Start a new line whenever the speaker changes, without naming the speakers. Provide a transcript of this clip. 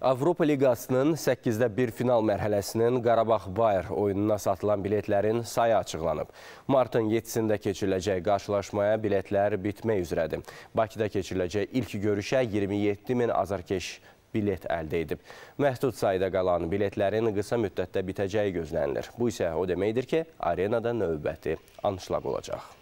Avropa Liqasının 8-də 1 final mərhələsinin Qarabağ-Bayr oyununa satılan biletlərin sayı açıqlanıb. Martın 7-sində keçiriləcək qarşılaşmaya bilətlər bitmək üzrədir. Bakıda keçiriləcək ilk görüşə 27 min azarkeş bilet əldə edib. Məhdud sayda qalan biletlərin qısa müddətdə bitəcəyi gözlənilir. Bu isə o deməkdir ki, arenada növbəti anşlaq olacaq.